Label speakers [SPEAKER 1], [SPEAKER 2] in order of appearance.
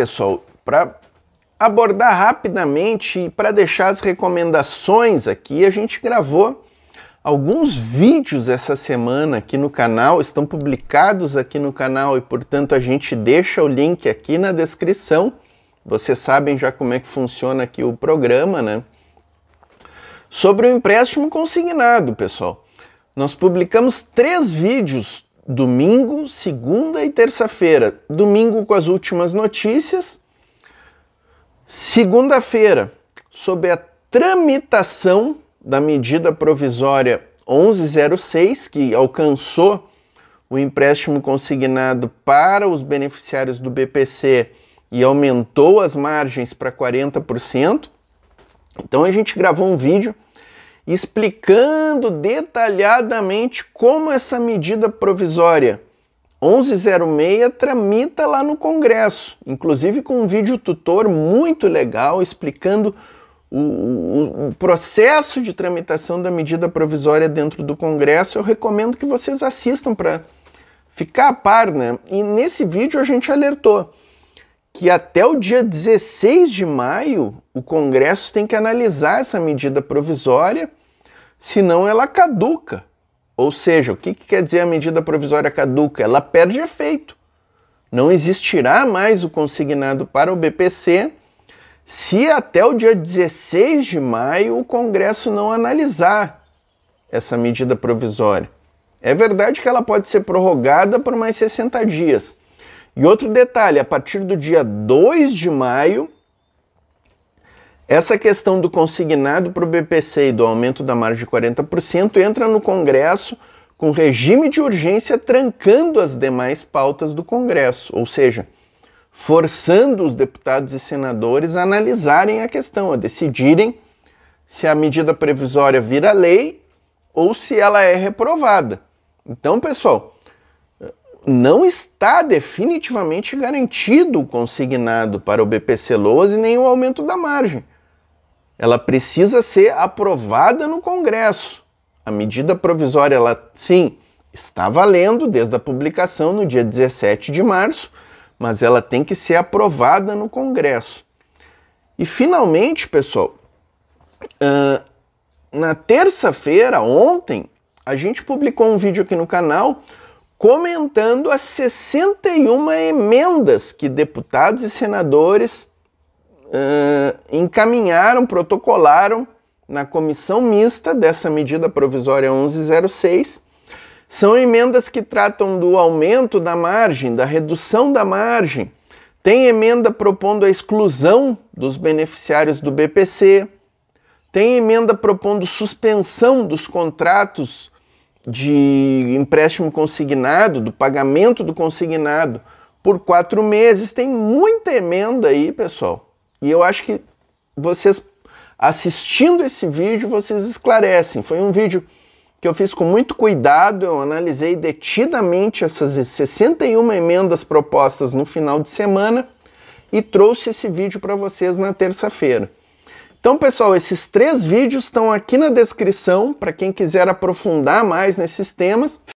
[SPEAKER 1] pessoal, para abordar rapidamente e para deixar as recomendações aqui, a gente gravou alguns vídeos essa semana aqui no canal, estão publicados aqui no canal e, portanto, a gente deixa o link aqui na descrição. Vocês sabem já como é que funciona aqui o programa, né? Sobre o empréstimo consignado, pessoal. Nós publicamos três vídeos, domingo, segunda e terça-feira. Domingo com as últimas notícias. Segunda-feira, sobre a tramitação da medida provisória 1106, que alcançou o empréstimo consignado para os beneficiários do BPC e aumentou as margens para 40%. Então a gente gravou um vídeo explicando detalhadamente como essa medida provisória 1106 tramita lá no Congresso, inclusive com um vídeo tutor muito legal explicando o, o, o, processo de tramitação da medida provisória dentro do Congresso. Eu recomendo que vocês assistam para ficar a par, né? E nesse vídeo a gente alertou que até o dia 16 de maio o Congresso tem que analisar essa medida provisória, senão ela caduca. Ou seja, o que, que quer dizer a medida provisória caduca? Ela perde efeito. Não existirá mais o consignado para o BPC se até o dia 16 de maio o Congresso não analisar essa medida provisória. É verdade que ela pode ser prorrogada por mais 60 dias, e outro detalhe, a partir do dia 2 de maio, essa questão do consignado para o BPC e do aumento da margem de 40% entra no Congresso com regime de urgência trancando as demais pautas do Congresso, ou seja, forçando os deputados e senadores a analisarem a questão, a decidirem se a medida previsória vira lei ou se ela é reprovada. Então, pessoal, não está definitivamente garantido o consignado para o BPC Loas e nem o aumento da margem. Ela precisa ser aprovada no Congresso. A medida provisória, ela sim, está valendo desde a publicação no dia 17 de março, mas ela tem que ser aprovada no Congresso. E finalmente, pessoal, uh, na terça-feira, ontem, a gente publicou um vídeo aqui no canal comentando as 61 emendas que deputados e senadores uh, encaminharam, protocolaram na comissão mista dessa medida provisória 1106. São emendas que tratam do aumento da margem, da redução da margem. Tem emenda propondo a exclusão dos beneficiários do BPC. Tem emenda propondo suspensão dos contratos de empréstimo consignado, do pagamento do consignado por quatro meses, tem muita emenda aí, pessoal. E eu acho que vocês assistindo esse vídeo, vocês esclarecem. Foi um vídeo que eu fiz com muito cuidado, eu analisei detidamente essas 61 emendas propostas no final de semana e trouxe esse vídeo para vocês na terça-feira. Então, pessoal, esses três vídeos estão aqui na descrição para quem quiser aprofundar mais nesses temas.